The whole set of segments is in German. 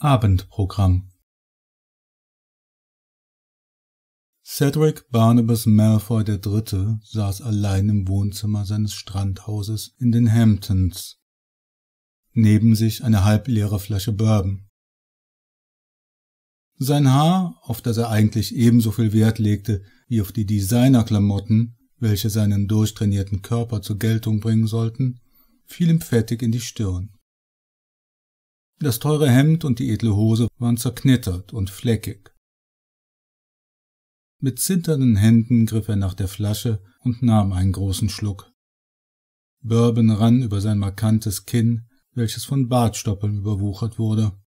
Abendprogramm. Cedric Barnabas Malfoy III. saß allein im Wohnzimmer seines Strandhauses in den Hamptons. Neben sich eine halbleere Flasche Bourbon. Sein Haar, auf das er eigentlich ebenso viel Wert legte wie auf die Designerklamotten, welche seinen durchtrainierten Körper zur Geltung bringen sollten, fiel ihm fettig in die Stirn. Das teure Hemd und die edle Hose waren zerknittert und fleckig. Mit zitternden Händen griff er nach der Flasche und nahm einen großen Schluck. Bourbon rann über sein markantes Kinn, welches von Bartstoppeln überwuchert wurde.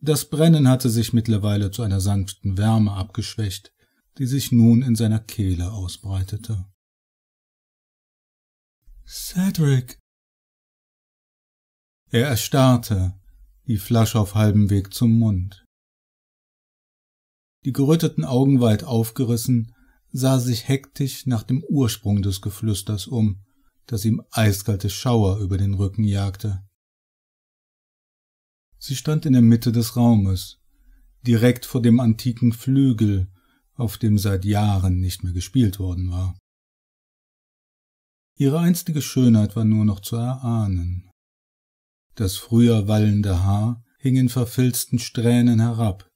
Das Brennen hatte sich mittlerweile zu einer sanften Wärme abgeschwächt, die sich nun in seiner Kehle ausbreitete. Cedric, er erstarrte, die Flasche auf halbem Weg zum Mund. Die geröteten Augen weit aufgerissen, sah sich hektisch nach dem Ursprung des Geflüsters um, das ihm eiskalte Schauer über den Rücken jagte. Sie stand in der Mitte des Raumes, direkt vor dem antiken Flügel, auf dem seit Jahren nicht mehr gespielt worden war. Ihre einstige Schönheit war nur noch zu erahnen. Das früher wallende Haar hing in verfilzten Strähnen herab.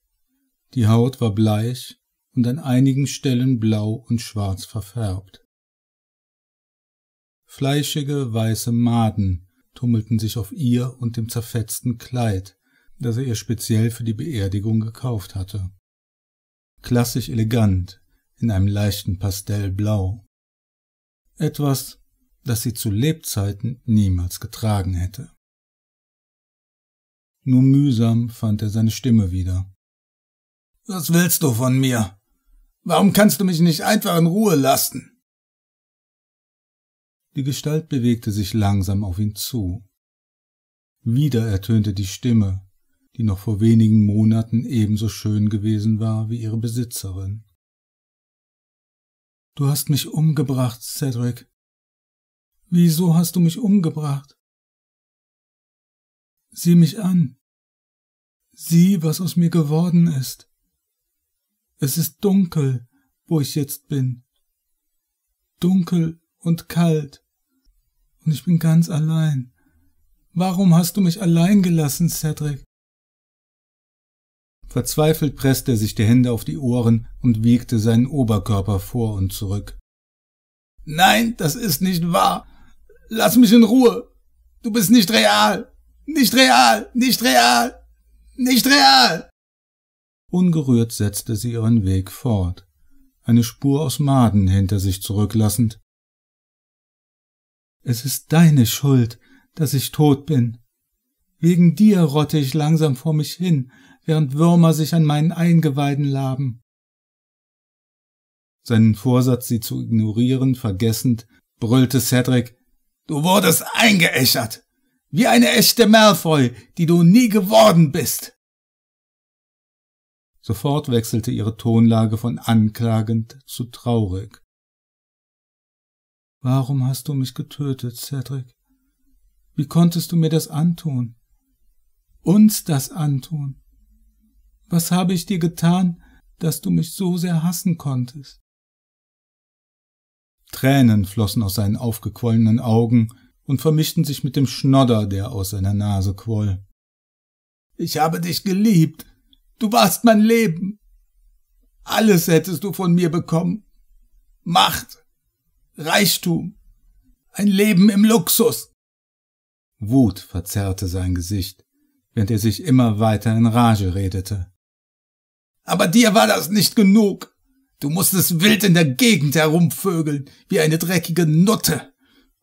Die Haut war bleich und an einigen Stellen blau und schwarz verfärbt. Fleischige, weiße Maden tummelten sich auf ihr und dem zerfetzten Kleid, das er ihr speziell für die Beerdigung gekauft hatte. Klassisch elegant, in einem leichten Pastellblau. Etwas, das sie zu Lebzeiten niemals getragen hätte. Nur mühsam fand er seine Stimme wieder. Was willst du von mir? Warum kannst du mich nicht einfach in Ruhe lassen? Die Gestalt bewegte sich langsam auf ihn zu. Wieder ertönte die Stimme, die noch vor wenigen Monaten ebenso schön gewesen war wie ihre Besitzerin. Du hast mich umgebracht, Cedric. Wieso hast du mich umgebracht? Sieh mich an. Sieh, was aus mir geworden ist. Es ist dunkel, wo ich jetzt bin. Dunkel und kalt. Und ich bin ganz allein. Warum hast du mich allein gelassen, Cedric? Verzweifelt presste er sich die Hände auf die Ohren und wiegte seinen Oberkörper vor und zurück. Nein, das ist nicht wahr. Lass mich in Ruhe. Du bist nicht real. Nicht real! Nicht real! Nicht real! Ungerührt setzte sie ihren Weg fort, eine Spur aus Maden hinter sich zurücklassend. Es ist deine Schuld, dass ich tot bin. Wegen dir rotte ich langsam vor mich hin, während Würmer sich an meinen Eingeweiden laben. Seinen Vorsatz, sie zu ignorieren, vergessend, brüllte Cedric Du wurdest eingeäschert. Wie eine echte Malfoy, die du nie geworden bist. Sofort wechselte ihre Tonlage von anklagend zu traurig. Warum hast du mich getötet, Cedric? Wie konntest du mir das antun? Uns das antun? Was habe ich dir getan, dass du mich so sehr hassen konntest? Tränen flossen aus seinen aufgequollenen Augen, und vermischten sich mit dem Schnodder, der aus seiner Nase quoll. Ich habe dich geliebt. Du warst mein Leben. Alles hättest du von mir bekommen. Macht, Reichtum, ein Leben im Luxus. Wut verzerrte sein Gesicht, während er sich immer weiter in Rage redete. Aber dir war das nicht genug. Du musstest wild in der Gegend herumvögeln, wie eine dreckige Nutte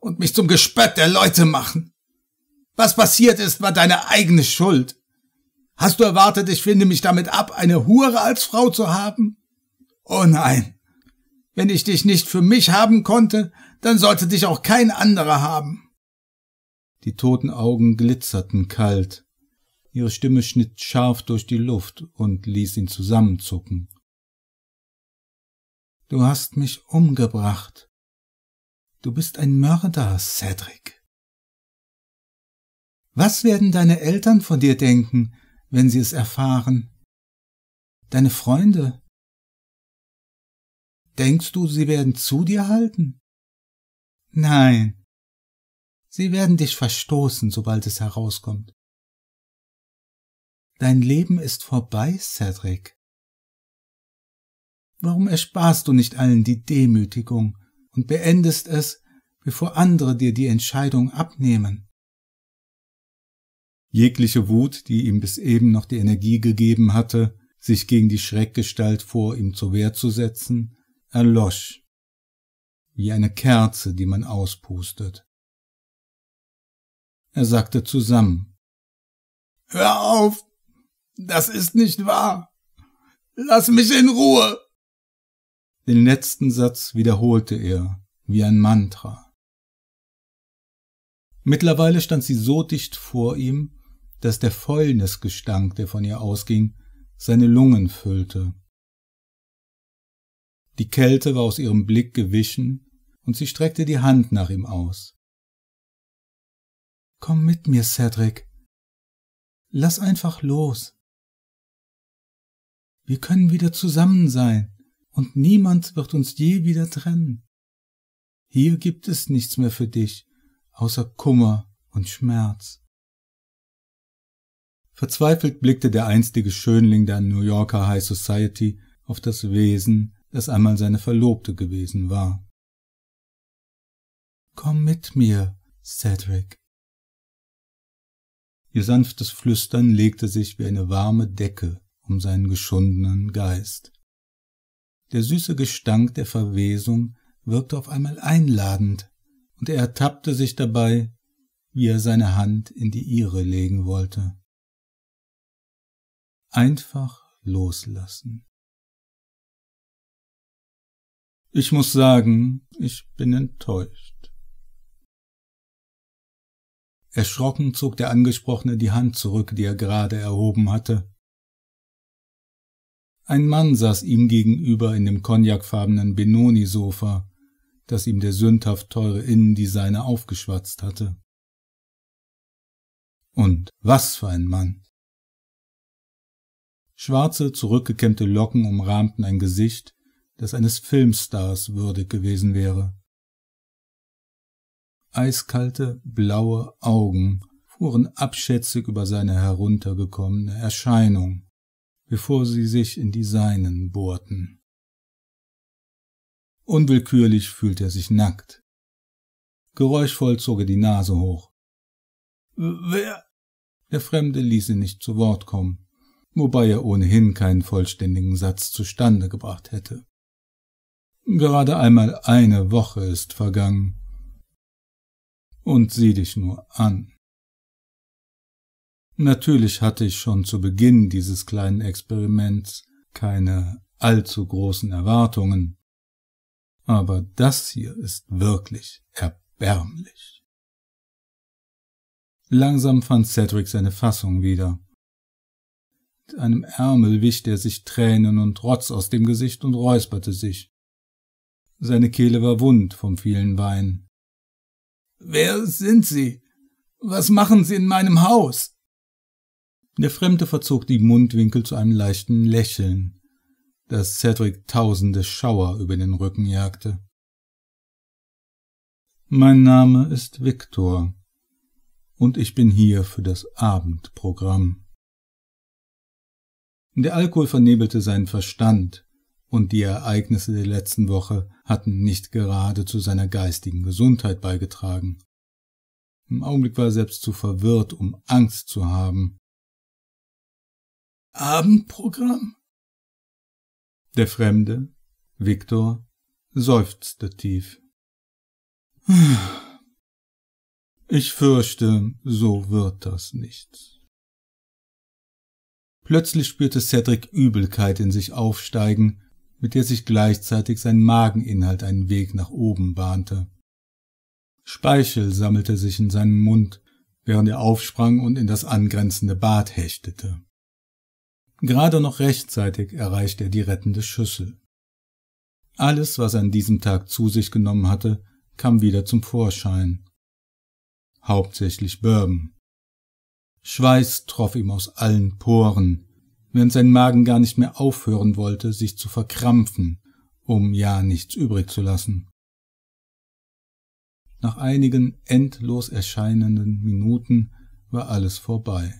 und mich zum Gespött der Leute machen. Was passiert ist, war deine eigene Schuld. Hast du erwartet, ich finde mich damit ab, eine Hure als Frau zu haben? Oh nein. Wenn ich dich nicht für mich haben konnte, dann sollte dich auch kein anderer haben. Die toten Augen glitzerten kalt. Ihre Stimme schnitt scharf durch die Luft und ließ ihn zusammenzucken. Du hast mich umgebracht. Du bist ein Mörder, Cedric. Was werden deine Eltern von dir denken, wenn sie es erfahren? Deine Freunde? Denkst du, sie werden zu dir halten? Nein. Sie werden dich verstoßen, sobald es herauskommt. Dein Leben ist vorbei, Cedric. Warum ersparst du nicht allen die Demütigung, und beendest es, bevor andere dir die Entscheidung abnehmen. Jegliche Wut, die ihm bis eben noch die Energie gegeben hatte, sich gegen die Schreckgestalt vor ihm zur Wehr zu setzen, erlosch, wie eine Kerze, die man auspustet. Er sagte zusammen. Hör auf! Das ist nicht wahr! Lass mich in Ruhe! Den letzten Satz wiederholte er, wie ein Mantra. Mittlerweile stand sie so dicht vor ihm, dass der Fäulnisgestank, der von ihr ausging, seine Lungen füllte. Die Kälte war aus ihrem Blick gewichen, und sie streckte die Hand nach ihm aus. Komm mit mir, Cedric. Lass einfach los. Wir können wieder zusammen sein und niemand wird uns je wieder trennen. Hier gibt es nichts mehr für dich, außer Kummer und Schmerz. Verzweifelt blickte der einstige Schönling der New Yorker High Society auf das Wesen, das einmal seine Verlobte gewesen war. Komm mit mir, Cedric. Ihr sanftes Flüstern legte sich wie eine warme Decke um seinen geschundenen Geist. Der süße Gestank der Verwesung wirkte auf einmal einladend, und er ertappte sich dabei, wie er seine Hand in die ihre legen wollte. Einfach loslassen. Ich muss sagen, ich bin enttäuscht. Erschrocken zog der Angesprochene die Hand zurück, die er gerade erhoben hatte. Ein Mann saß ihm gegenüber in dem cognacfarbenen Benoni-Sofa, das ihm der sündhaft teure Innendesigner aufgeschwatzt hatte. Und was für ein Mann! Schwarze, zurückgekämmte Locken umrahmten ein Gesicht, das eines Filmstars würdig gewesen wäre. Eiskalte, blaue Augen fuhren abschätzig über seine heruntergekommene Erscheinung bevor sie sich in die Seinen bohrten. Unwillkürlich fühlte er sich nackt. Geräuschvoll zog er die Nase hoch. Wer? Der Fremde ließ ihn nicht zu Wort kommen, wobei er ohnehin keinen vollständigen Satz zustande gebracht hätte. Gerade einmal eine Woche ist vergangen. Und sieh dich nur an. Natürlich hatte ich schon zu Beginn dieses kleinen Experiments keine allzu großen Erwartungen, aber das hier ist wirklich erbärmlich. Langsam fand Cedric seine Fassung wieder. Mit einem Ärmel wischte er sich Tränen und Rotz aus dem Gesicht und räusperte sich. Seine Kehle war wund vom vielen Wein. Wer sind Sie? Was machen Sie in meinem Haus? Der Fremde verzog die Mundwinkel zu einem leichten Lächeln, das Cedric tausende Schauer über den Rücken jagte. Mein Name ist Viktor und ich bin hier für das Abendprogramm. Der Alkohol vernebelte seinen Verstand und die Ereignisse der letzten Woche hatten nicht gerade zu seiner geistigen Gesundheit beigetragen. Im Augenblick war er selbst zu verwirrt, um Angst zu haben. Abendprogramm? Der Fremde, Viktor, seufzte tief. Ich fürchte, so wird das nichts. Plötzlich spürte Cedric Übelkeit in sich aufsteigen, mit der sich gleichzeitig sein Mageninhalt einen Weg nach oben bahnte. Speichel sammelte sich in seinem Mund, während er aufsprang und in das angrenzende Bad hechtete. Gerade noch rechtzeitig erreicht er die rettende Schüssel. Alles, was er an diesem Tag zu sich genommen hatte, kam wieder zum Vorschein. Hauptsächlich Bourbon. Schweiß troff ihm aus allen Poren, während sein Magen gar nicht mehr aufhören wollte, sich zu verkrampfen, um ja nichts übrig zu lassen. Nach einigen endlos erscheinenden Minuten war alles vorbei.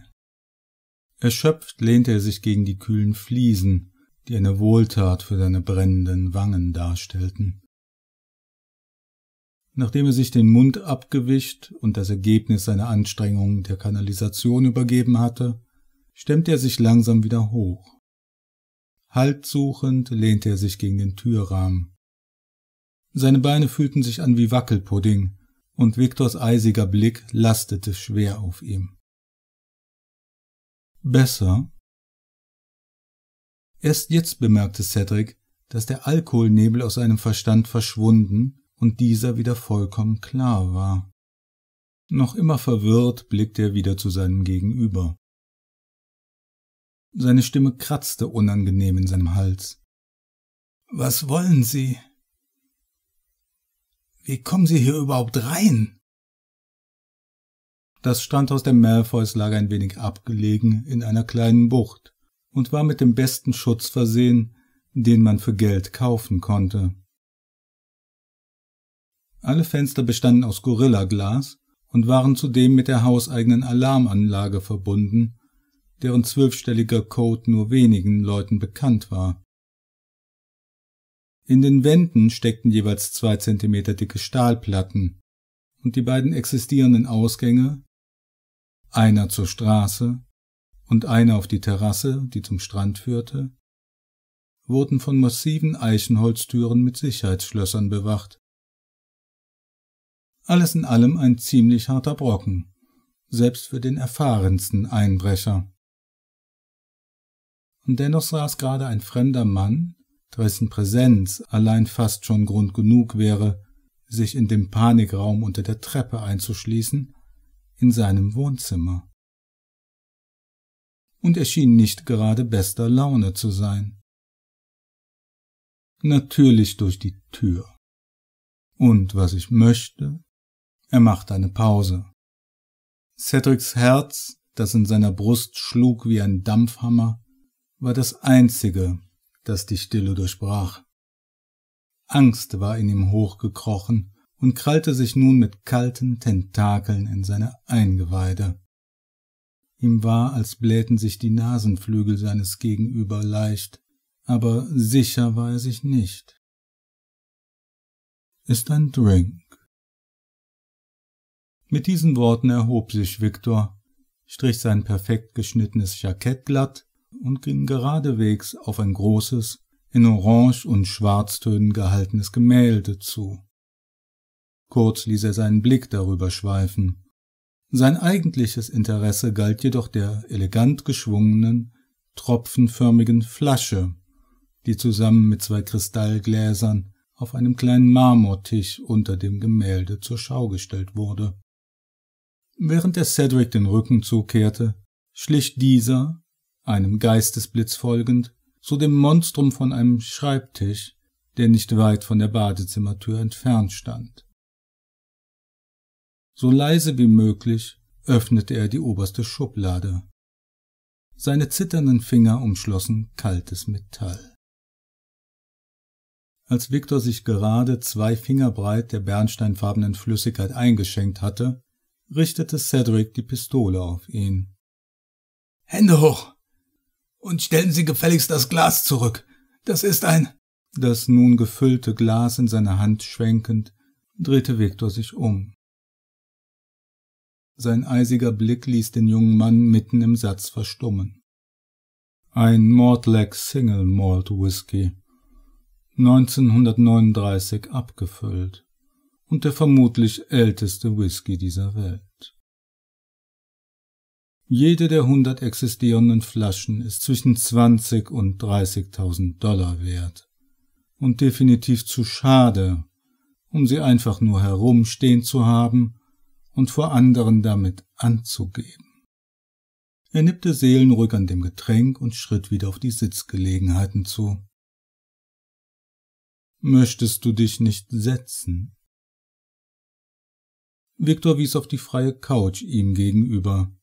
Erschöpft lehnte er sich gegen die kühlen Fliesen, die eine Wohltat für seine brennenden Wangen darstellten. Nachdem er sich den Mund abgewischt und das Ergebnis seiner Anstrengungen der Kanalisation übergeben hatte, stemmte er sich langsam wieder hoch. Haltsuchend lehnte er sich gegen den Türrahmen. Seine Beine fühlten sich an wie Wackelpudding, und Viktors eisiger Blick lastete schwer auf ihm besser? Erst jetzt bemerkte Cedric, dass der Alkoholnebel aus seinem Verstand verschwunden und dieser wieder vollkommen klar war. Noch immer verwirrt blickte er wieder zu seinem Gegenüber. Seine Stimme kratzte unangenehm in seinem Hals. Was wollen Sie? Wie kommen Sie hier überhaupt rein? Das Strandhaus der Malfoys lag ein wenig abgelegen in einer kleinen Bucht und war mit dem besten Schutz versehen, den man für Geld kaufen konnte. Alle Fenster bestanden aus Gorillaglas und waren zudem mit der hauseigenen Alarmanlage verbunden, deren zwölfstelliger Code nur wenigen Leuten bekannt war. In den Wänden steckten jeweils zwei Zentimeter dicke Stahlplatten, und die beiden existierenden Ausgänge einer zur Straße und einer auf die Terrasse, die zum Strand führte, wurden von massiven Eichenholztüren mit Sicherheitsschlössern bewacht. Alles in allem ein ziemlich harter Brocken, selbst für den erfahrensten Einbrecher. Und dennoch saß gerade ein fremder Mann, dessen Präsenz allein fast schon Grund genug wäre, sich in dem Panikraum unter der Treppe einzuschließen, in seinem Wohnzimmer. Und er schien nicht gerade bester Laune zu sein. Natürlich durch die Tür. Und was ich möchte? Er macht eine Pause. Cedrics Herz, das in seiner Brust schlug wie ein Dampfhammer, war das einzige, das die Stille durchbrach. Angst war in ihm hochgekrochen, und krallte sich nun mit kalten Tentakeln in seine Eingeweide. Ihm war, als blähten sich die Nasenflügel seines Gegenüber leicht, aber sicher war er sich nicht. Ist ein Drink. Mit diesen Worten erhob sich Viktor, strich sein perfekt geschnittenes Jackett glatt und ging geradewegs auf ein großes, in Orange und Schwarztönen gehaltenes Gemälde zu. Kurz ließ er seinen Blick darüber schweifen. Sein eigentliches Interesse galt jedoch der elegant geschwungenen, tropfenförmigen Flasche, die zusammen mit zwei Kristallgläsern auf einem kleinen Marmortisch unter dem Gemälde zur Schau gestellt wurde. Während der Cedric den Rücken zukehrte, schlich dieser, einem Geistesblitz folgend, zu dem Monstrum von einem Schreibtisch, der nicht weit von der Badezimmertür entfernt stand. So leise wie möglich öffnete er die oberste Schublade. Seine zitternden Finger umschlossen kaltes Metall. Als Viktor sich gerade zwei Finger breit der bernsteinfarbenen Flüssigkeit eingeschenkt hatte, richtete Cedric die Pistole auf ihn. Hände hoch! Und stellen Sie gefälligst das Glas zurück. Das ist ein. Das nun gefüllte Glas in seine Hand schwenkend, drehte Viktor sich um. Sein eisiger Blick ließ den jungen Mann mitten im Satz verstummen. Ein Mortlack Single Malt Whisky, 1939 abgefüllt und der vermutlich älteste Whisky dieser Welt. Jede der hundert existierenden Flaschen ist zwischen 20 und 30.000 Dollar wert und definitiv zu schade, um sie einfach nur herumstehen zu haben und vor anderen damit anzugeben. Er nippte seelenruhig an dem Getränk und schritt wieder auf die Sitzgelegenheiten zu. Möchtest du dich nicht setzen? Viktor wies auf die freie Couch ihm gegenüber.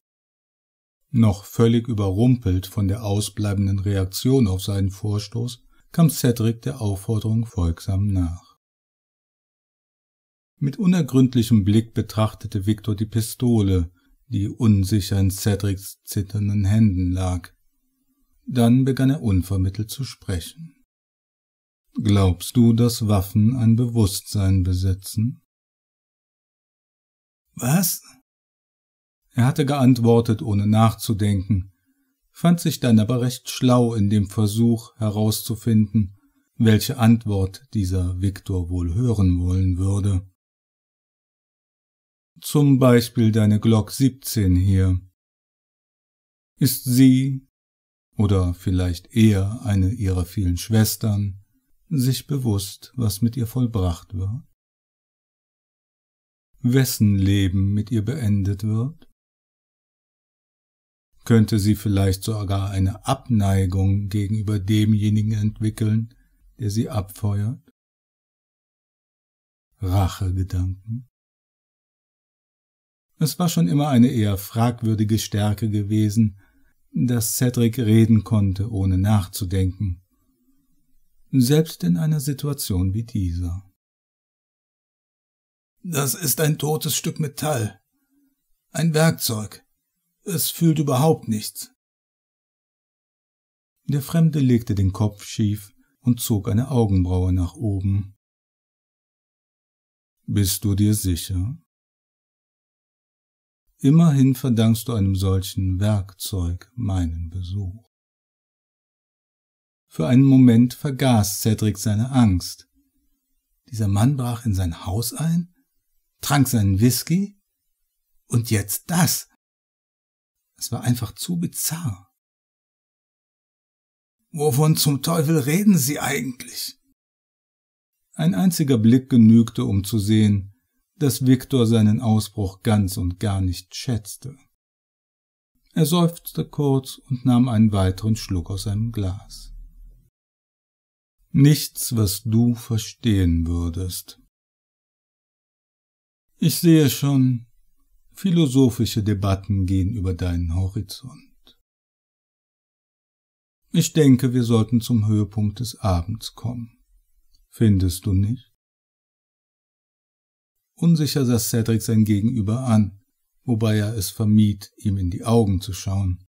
Noch völlig überrumpelt von der ausbleibenden Reaktion auf seinen Vorstoß, kam Cedric der Aufforderung folgsam nach. Mit unergründlichem Blick betrachtete Viktor die Pistole, die unsicher in Cedrics zitternden Händen lag. Dann begann er unvermittelt zu sprechen. Glaubst du, dass Waffen ein Bewusstsein besitzen? Was? Er hatte geantwortet, ohne nachzudenken, fand sich dann aber recht schlau in dem Versuch herauszufinden, welche Antwort dieser Viktor wohl hören wollen würde zum Beispiel deine Glock 17 hier. Ist sie, oder vielleicht eher eine ihrer vielen Schwestern, sich bewusst, was mit ihr vollbracht wird? Wessen Leben mit ihr beendet wird? Könnte sie vielleicht sogar eine Abneigung gegenüber demjenigen entwickeln, der sie abfeuert? Rachegedanken? Es war schon immer eine eher fragwürdige Stärke gewesen, dass Cedric reden konnte, ohne nachzudenken. Selbst in einer Situation wie dieser. Das ist ein totes Stück Metall. Ein Werkzeug. Es fühlt überhaupt nichts. Der Fremde legte den Kopf schief und zog eine Augenbraue nach oben. Bist du dir sicher? Immerhin verdankst du einem solchen Werkzeug meinen Besuch. Für einen Moment vergaß Cedric seine Angst. Dieser Mann brach in sein Haus ein, trank seinen Whisky und jetzt das. Es war einfach zu bizarr. Wovon zum Teufel reden Sie eigentlich? Ein einziger Blick genügte, um zu sehen, dass Viktor seinen Ausbruch ganz und gar nicht schätzte. Er seufzte kurz und nahm einen weiteren Schluck aus seinem Glas. Nichts, was du verstehen würdest. Ich sehe schon, philosophische Debatten gehen über deinen Horizont. Ich denke, wir sollten zum Höhepunkt des Abends kommen. Findest du nicht? Unsicher sah Cedric sein Gegenüber an, wobei er es vermied, ihm in die Augen zu schauen.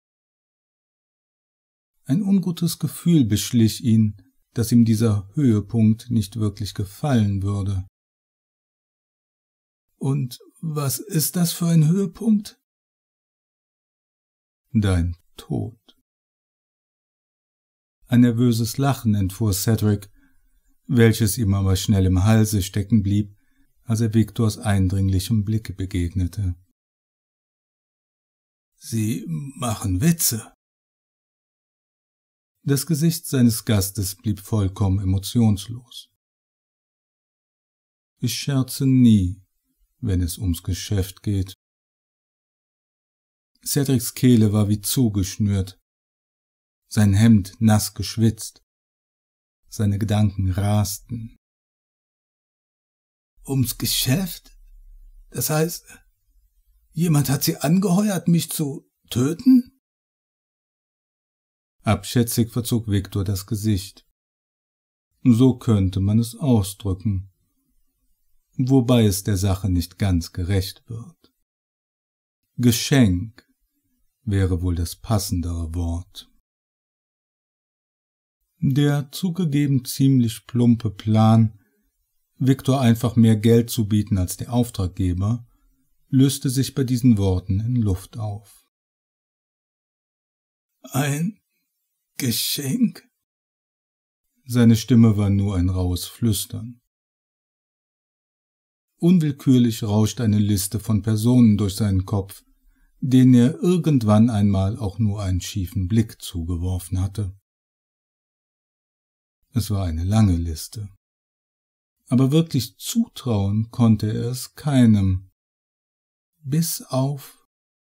Ein ungutes Gefühl beschlich ihn, dass ihm dieser Höhepunkt nicht wirklich gefallen würde. Und was ist das für ein Höhepunkt? Dein Tod. Ein nervöses Lachen entfuhr Cedric, welches ihm aber schnell im Halse stecken blieb, als er Viktors eindringlichem Blick begegnete. Sie machen Witze. Das Gesicht seines Gastes blieb vollkommen emotionslos. Ich scherze nie, wenn es ums Geschäft geht. Cedrics Kehle war wie zugeschnürt, sein Hemd nass geschwitzt, seine Gedanken rasten. Ums Geschäft? Das heißt, jemand hat sie angeheuert, mich zu töten? Abschätzig verzog Viktor das Gesicht. So könnte man es ausdrücken. Wobei es der Sache nicht ganz gerecht wird. Geschenk wäre wohl das passendere Wort. Der zugegeben ziemlich plumpe Plan Viktor einfach mehr Geld zu bieten als der Auftraggeber, löste sich bei diesen Worten in Luft auf. Ein Geschenk? Seine Stimme war nur ein raues Flüstern. Unwillkürlich rauscht eine Liste von Personen durch seinen Kopf, denen er irgendwann einmal auch nur einen schiefen Blick zugeworfen hatte. Es war eine lange Liste aber wirklich zutrauen konnte er es keinem. Bis auf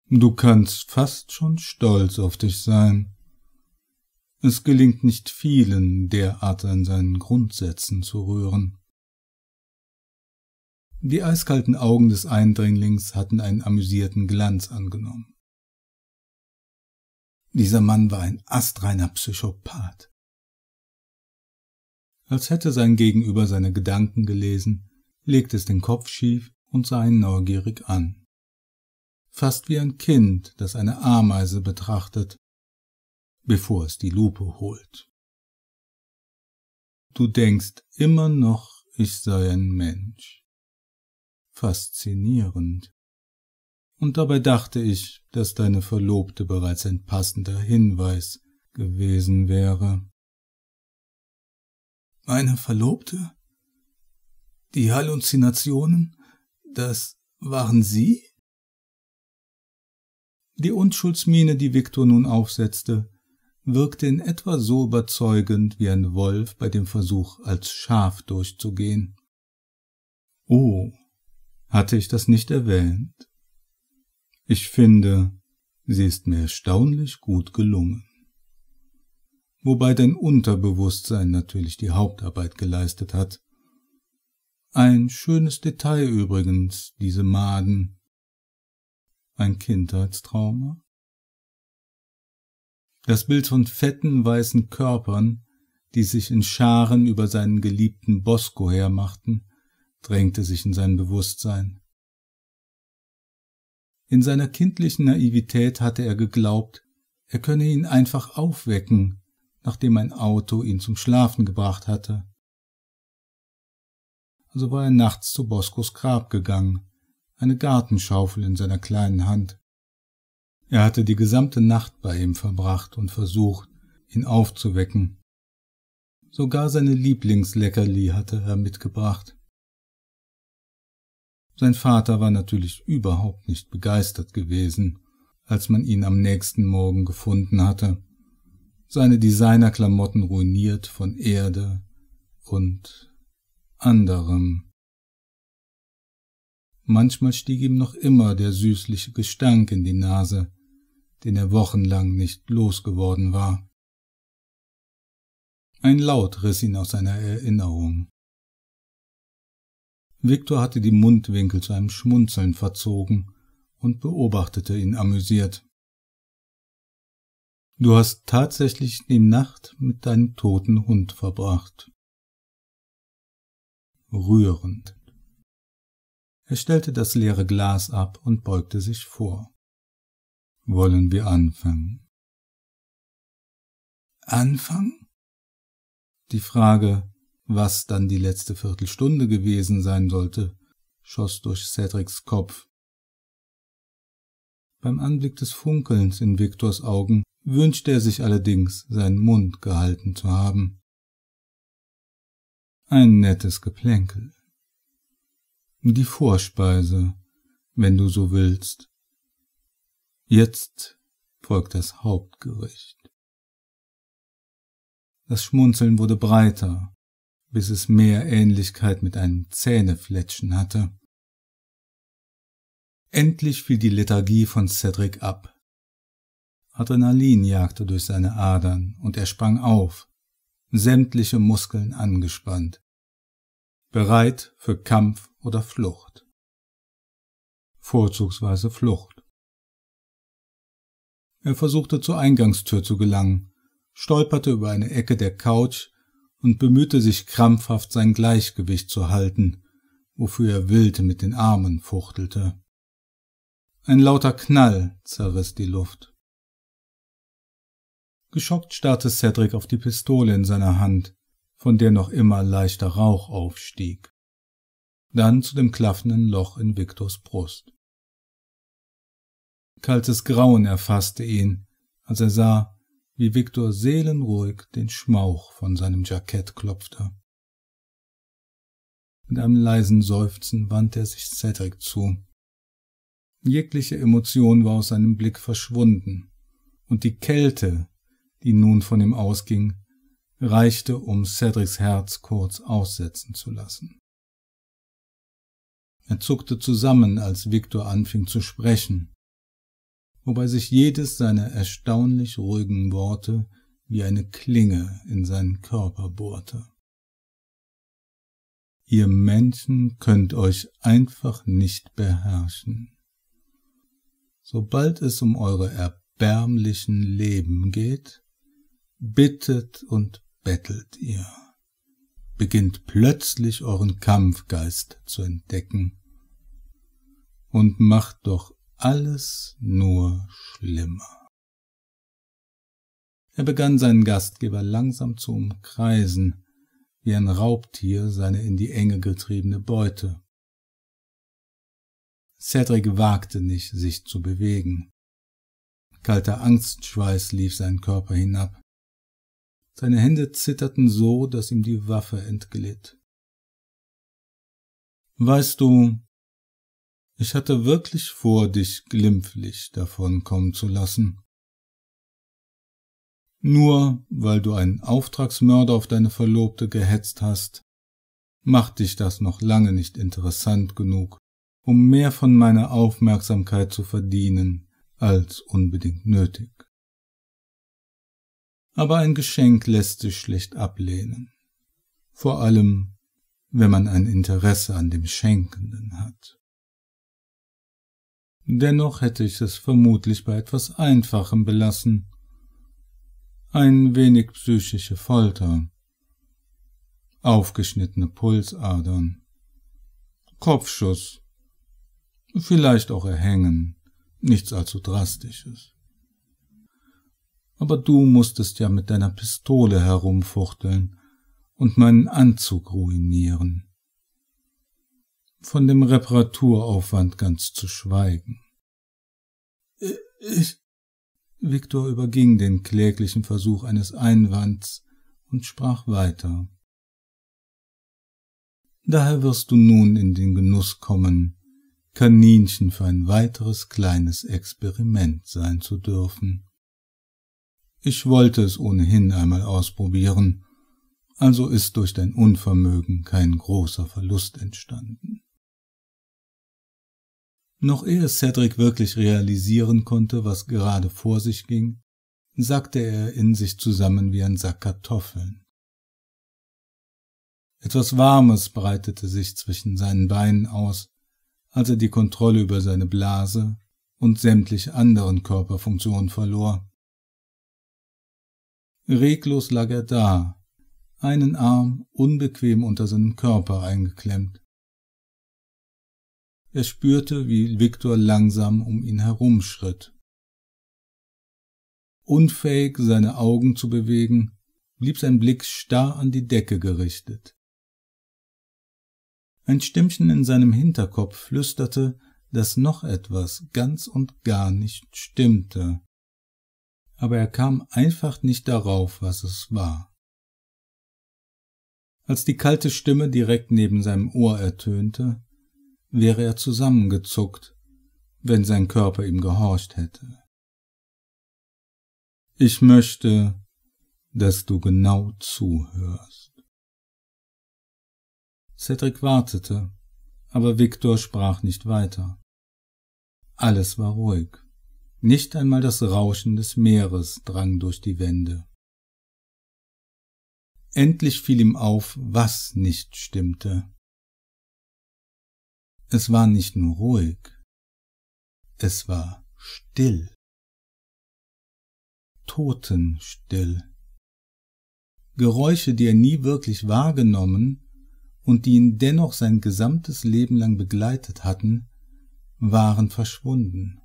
Du kannst fast schon stolz auf dich sein. Es gelingt nicht vielen, derart an seinen Grundsätzen zu rühren. Die eiskalten Augen des Eindringlings hatten einen amüsierten Glanz angenommen. Dieser Mann war ein astreiner Psychopath als hätte sein Gegenüber seine Gedanken gelesen, legte es den Kopf schief und sah ihn neugierig an. Fast wie ein Kind, das eine Ameise betrachtet, bevor es die Lupe holt. Du denkst immer noch, ich sei ein Mensch. Faszinierend. Und dabei dachte ich, dass deine Verlobte bereits ein passender Hinweis gewesen wäre. Meine Verlobte? Die Halluzinationen? Das waren Sie? Die Unschuldsmiene, die Viktor nun aufsetzte, wirkte in etwa so überzeugend wie ein Wolf bei dem Versuch, als Schaf durchzugehen. Oh, hatte ich das nicht erwähnt? Ich finde, sie ist mir erstaunlich gut gelungen wobei dein Unterbewusstsein natürlich die Hauptarbeit geleistet hat. Ein schönes Detail übrigens, diese Maden. Ein Kindheitstrauma? Das Bild von fetten weißen Körpern, die sich in Scharen über seinen geliebten Bosco hermachten, drängte sich in sein Bewusstsein. In seiner kindlichen Naivität hatte er geglaubt, er könne ihn einfach aufwecken, nachdem ein Auto ihn zum Schlafen gebracht hatte. Also war er nachts zu Boscos Grab gegangen, eine Gartenschaufel in seiner kleinen Hand. Er hatte die gesamte Nacht bei ihm verbracht und versucht, ihn aufzuwecken. Sogar seine Lieblingsleckerli hatte er mitgebracht. Sein Vater war natürlich überhaupt nicht begeistert gewesen, als man ihn am nächsten Morgen gefunden hatte seine Designerklamotten ruiniert von Erde und anderem. Manchmal stieg ihm noch immer der süßliche Gestank in die Nase, den er wochenlang nicht losgeworden war. Ein Laut riss ihn aus seiner Erinnerung. Viktor hatte die Mundwinkel zu einem Schmunzeln verzogen und beobachtete ihn amüsiert. Du hast tatsächlich die Nacht mit deinem toten Hund verbracht. Rührend. Er stellte das leere Glas ab und beugte sich vor. Wollen wir anfangen? Anfangen? Die Frage, was dann die letzte Viertelstunde gewesen sein sollte, schoss durch Cedrics Kopf. Beim Anblick des Funkelns in Viktors Augen wünschte er sich allerdings, seinen Mund gehalten zu haben. Ein nettes Geplänkel. Die Vorspeise, wenn du so willst. Jetzt folgt das Hauptgericht. Das Schmunzeln wurde breiter, bis es mehr Ähnlichkeit mit einem Zähnefletschen hatte. Endlich fiel die Lethargie von Cedric ab. Adrenalin jagte durch seine Adern und er sprang auf, sämtliche Muskeln angespannt, bereit für Kampf oder Flucht. Vorzugsweise Flucht. Er versuchte zur Eingangstür zu gelangen, stolperte über eine Ecke der Couch und bemühte sich krampfhaft sein Gleichgewicht zu halten, wofür er wild mit den Armen fuchtelte. Ein lauter Knall zerriss die Luft. Geschockt starrte Cedric auf die Pistole in seiner Hand, von der noch immer leichter Rauch aufstieg. Dann zu dem klaffenden Loch in Victors Brust. Kaltes Grauen erfasste ihn, als er sah, wie Victor seelenruhig den Schmauch von seinem Jackett klopfte. Mit einem leisen Seufzen wandte er sich Cedric zu. Jegliche Emotion war aus seinem Blick verschwunden, und die Kälte, die nun von ihm ausging, reichte, um Cedrics Herz kurz aussetzen zu lassen. Er zuckte zusammen, als Viktor anfing zu sprechen, wobei sich jedes seiner erstaunlich ruhigen Worte wie eine Klinge in seinen Körper bohrte. Ihr Menschen könnt euch einfach nicht beherrschen. Sobald es um eure erbärmlichen Leben geht, bittet und bettelt ihr. Beginnt plötzlich euren Kampfgeist zu entdecken und macht doch alles nur schlimmer. Er begann seinen Gastgeber langsam zu umkreisen, wie ein Raubtier seine in die Enge getriebene Beute. Cedric wagte nicht, sich zu bewegen. Kalter Angstschweiß lief seinen Körper hinab. Seine Hände zitterten so, dass ihm die Waffe entglitt. Weißt du, ich hatte wirklich vor, dich glimpflich davonkommen zu lassen. Nur weil du einen Auftragsmörder auf deine Verlobte gehetzt hast, macht dich das noch lange nicht interessant genug, um mehr von meiner Aufmerksamkeit zu verdienen als unbedingt nötig aber ein Geschenk lässt sich schlecht ablehnen. Vor allem, wenn man ein Interesse an dem Schenkenden hat. Dennoch hätte ich es vermutlich bei etwas Einfachem belassen. Ein wenig psychische Folter, aufgeschnittene Pulsadern, Kopfschuss, vielleicht auch Erhängen, nichts allzu drastisches aber du musstest ja mit deiner Pistole herumfuchteln und meinen Anzug ruinieren. Von dem Reparaturaufwand ganz zu schweigen. Ich. Viktor überging den kläglichen Versuch eines Einwands und sprach weiter. Daher wirst du nun in den Genuss kommen, Kaninchen für ein weiteres kleines Experiment sein zu dürfen. Ich wollte es ohnehin einmal ausprobieren, also ist durch dein Unvermögen kein großer Verlust entstanden. Noch ehe Cedric wirklich realisieren konnte, was gerade vor sich ging, sackte er in sich zusammen wie ein Sack Kartoffeln. Etwas Warmes breitete sich zwischen seinen Beinen aus, als er die Kontrolle über seine Blase und sämtliche anderen Körperfunktionen verlor Reglos lag er da, einen Arm unbequem unter seinem Körper eingeklemmt. Er spürte, wie Viktor langsam um ihn herumschritt. Unfähig, seine Augen zu bewegen, blieb sein Blick starr an die Decke gerichtet. Ein Stimmchen in seinem Hinterkopf flüsterte, dass noch etwas ganz und gar nicht stimmte aber er kam einfach nicht darauf, was es war. Als die kalte Stimme direkt neben seinem Ohr ertönte, wäre er zusammengezuckt, wenn sein Körper ihm gehorcht hätte. Ich möchte, dass du genau zuhörst. Cedric wartete, aber Viktor sprach nicht weiter. Alles war ruhig. Nicht einmal das Rauschen des Meeres drang durch die Wände. Endlich fiel ihm auf, was nicht stimmte. Es war nicht nur ruhig, es war still. Totenstill. Geräusche, die er nie wirklich wahrgenommen und die ihn dennoch sein gesamtes Leben lang begleitet hatten, waren verschwunden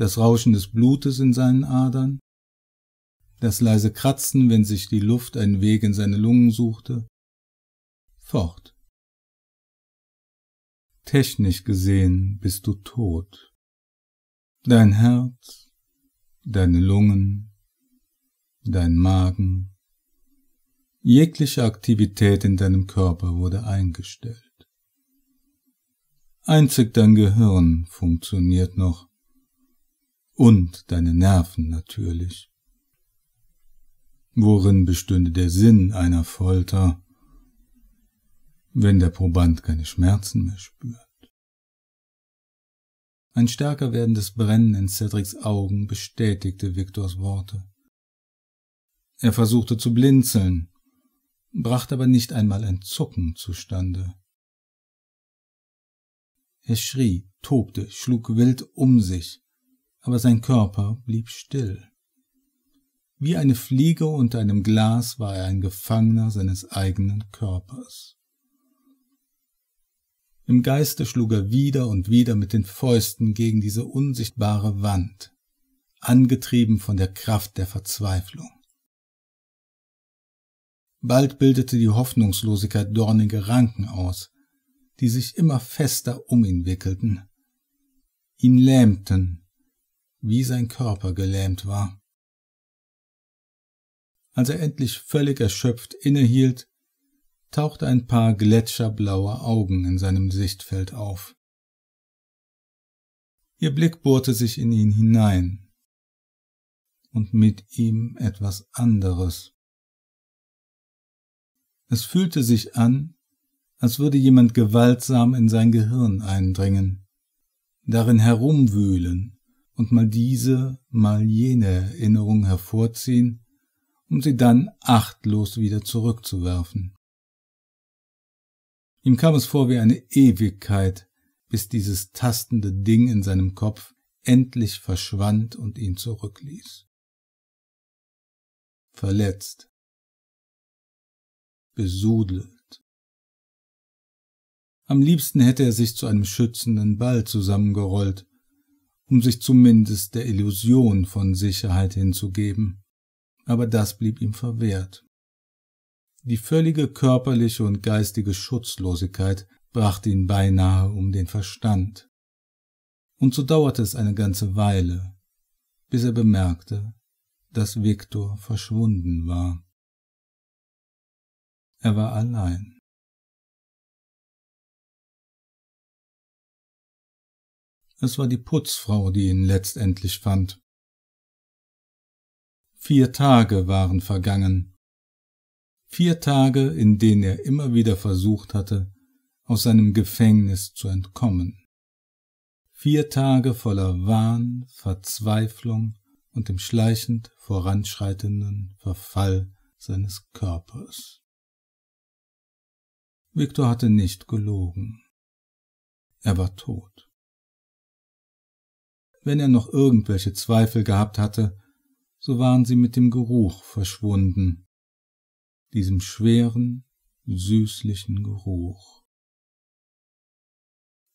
das Rauschen des Blutes in seinen Adern, das leise Kratzen, wenn sich die Luft einen Weg in seine Lungen suchte, fort. Technisch gesehen bist du tot. Dein Herz, deine Lungen, dein Magen, jegliche Aktivität in deinem Körper wurde eingestellt. Einzig dein Gehirn funktioniert noch und deine Nerven natürlich. Worin bestünde der Sinn einer Folter, wenn der Proband keine Schmerzen mehr spürt? Ein stärker werdendes Brennen in Cedrics Augen bestätigte Victors Worte. Er versuchte zu blinzeln, brachte aber nicht einmal ein Zucken zustande. Er schrie, tobte, schlug wild um sich, aber sein Körper blieb still. Wie eine Fliege unter einem Glas war er ein Gefangener seines eigenen Körpers. Im Geiste schlug er wieder und wieder mit den Fäusten gegen diese unsichtbare Wand, angetrieben von der Kraft der Verzweiflung. Bald bildete die Hoffnungslosigkeit dornige Ranken aus, die sich immer fester um ihn wickelten, ihn lähmten wie sein Körper gelähmt war. Als er endlich völlig erschöpft innehielt, tauchte ein paar gletscherblaue Augen in seinem Sichtfeld auf. Ihr Blick bohrte sich in ihn hinein, und mit ihm etwas anderes. Es fühlte sich an, als würde jemand gewaltsam in sein Gehirn eindringen, darin herumwühlen, und mal diese, mal jene Erinnerung hervorziehen, um sie dann achtlos wieder zurückzuwerfen. Ihm kam es vor wie eine Ewigkeit, bis dieses tastende Ding in seinem Kopf endlich verschwand und ihn zurückließ. Verletzt. Besudelt. Am liebsten hätte er sich zu einem schützenden Ball zusammengerollt, um sich zumindest der Illusion von Sicherheit hinzugeben, aber das blieb ihm verwehrt. Die völlige körperliche und geistige Schutzlosigkeit brachte ihn beinahe um den Verstand. Und so dauerte es eine ganze Weile, bis er bemerkte, dass Viktor verschwunden war. Er war allein. Es war die Putzfrau, die ihn letztendlich fand. Vier Tage waren vergangen. Vier Tage, in denen er immer wieder versucht hatte, aus seinem Gefängnis zu entkommen. Vier Tage voller Wahn, Verzweiflung und dem schleichend voranschreitenden Verfall seines Körpers. Viktor hatte nicht gelogen. Er war tot. Wenn er noch irgendwelche Zweifel gehabt hatte, so waren sie mit dem Geruch verschwunden, diesem schweren, süßlichen Geruch.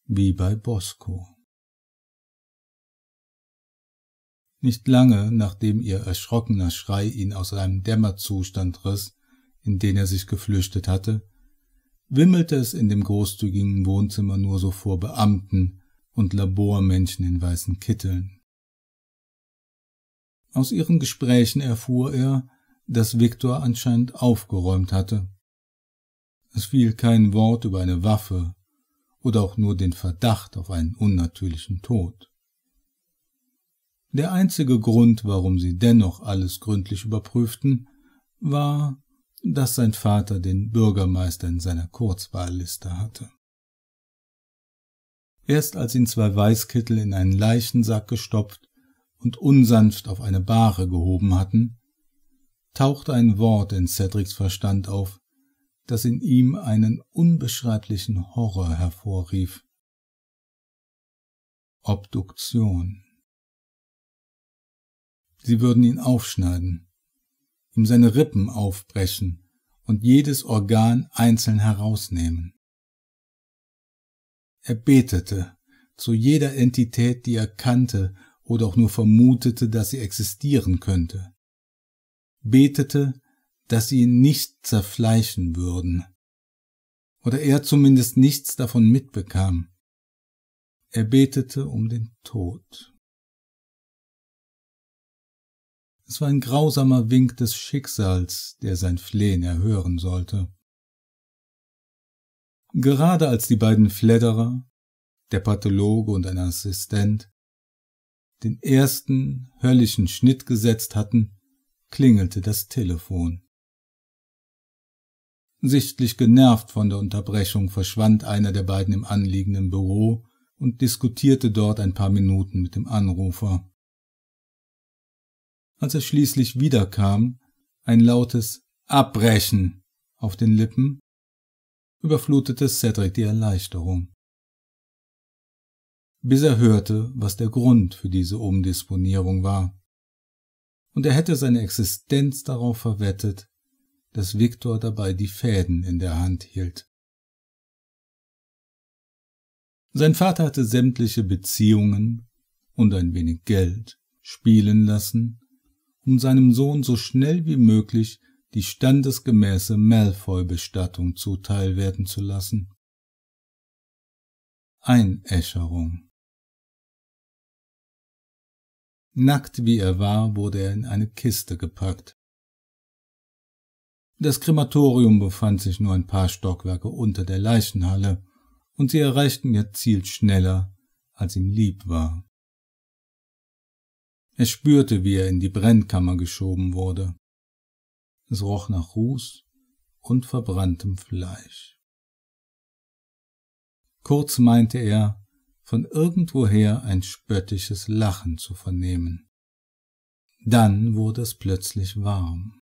Wie bei Bosco. Nicht lange, nachdem ihr erschrockener Schrei ihn aus einem Dämmerzustand riss, in den er sich geflüchtet hatte, wimmelte es in dem großzügigen Wohnzimmer nur so vor Beamten, und Labormenschen in weißen Kitteln. Aus ihren Gesprächen erfuhr er, dass Viktor anscheinend aufgeräumt hatte. Es fiel kein Wort über eine Waffe oder auch nur den Verdacht auf einen unnatürlichen Tod. Der einzige Grund, warum sie dennoch alles gründlich überprüften, war, dass sein Vater den Bürgermeister in seiner Kurzwahlliste hatte Erst als ihn zwei Weißkittel in einen Leichensack gestopft und unsanft auf eine Bahre gehoben hatten, tauchte ein Wort in Cedrics Verstand auf, das in ihm einen unbeschreiblichen Horror hervorrief. Obduktion. Sie würden ihn aufschneiden, ihm seine Rippen aufbrechen und jedes Organ einzeln herausnehmen. Er betete zu jeder Entität, die er kannte oder auch nur vermutete, dass sie existieren könnte. Betete, dass sie ihn nicht zerfleischen würden. Oder er zumindest nichts davon mitbekam. Er betete um den Tod. Es war ein grausamer Wink des Schicksals, der sein Flehen erhören sollte. Gerade als die beiden Fledderer, der Pathologe und ein Assistent, den ersten höllischen Schnitt gesetzt hatten, klingelte das Telefon. Sichtlich genervt von der Unterbrechung verschwand einer der beiden im anliegenden Büro und diskutierte dort ein paar Minuten mit dem Anrufer. Als er schließlich wiederkam, ein lautes Abbrechen auf den Lippen, überflutete Cedric die Erleichterung. Bis er hörte, was der Grund für diese Umdisponierung war. Und er hätte seine Existenz darauf verwettet, dass Viktor dabei die Fäden in der Hand hielt. Sein Vater hatte sämtliche Beziehungen und ein wenig Geld spielen lassen, um seinem Sohn so schnell wie möglich die standesgemäße Malfoy-Bestattung zuteil werden zu lassen. Einäscherung Nackt wie er war, wurde er in eine Kiste gepackt. Das Krematorium befand sich nur ein paar Stockwerke unter der Leichenhalle, und sie erreichten ihr Ziel schneller, als ihm lieb war. Er spürte, wie er in die Brennkammer geschoben wurde es roch nach Ruß und verbranntem Fleisch. Kurz meinte er, von irgendwoher ein spöttisches Lachen zu vernehmen. Dann wurde es plötzlich warm.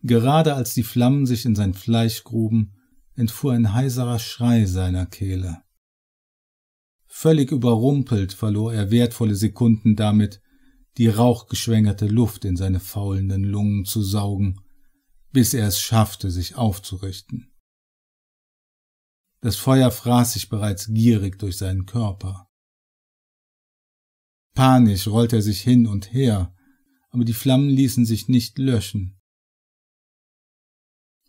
Gerade als die Flammen sich in sein Fleisch gruben, entfuhr ein heiserer Schrei seiner Kehle. Völlig überrumpelt verlor er wertvolle Sekunden damit, die rauchgeschwängerte Luft in seine faulenden Lungen zu saugen, bis er es schaffte, sich aufzurichten. Das Feuer fraß sich bereits gierig durch seinen Körper. Panisch rollte er sich hin und her, aber die Flammen ließen sich nicht löschen.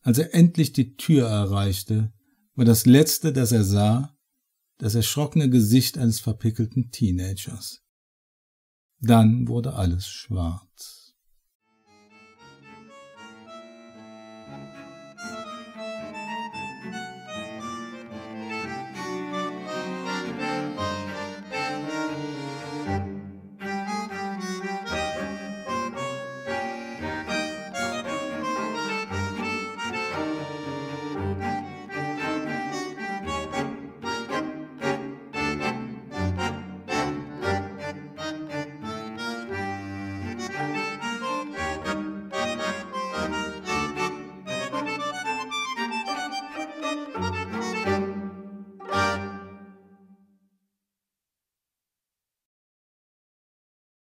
Als er endlich die Tür erreichte, war das Letzte, das er sah, das erschrockene Gesicht eines verpickelten Teenagers. Dann wurde alles schwarz.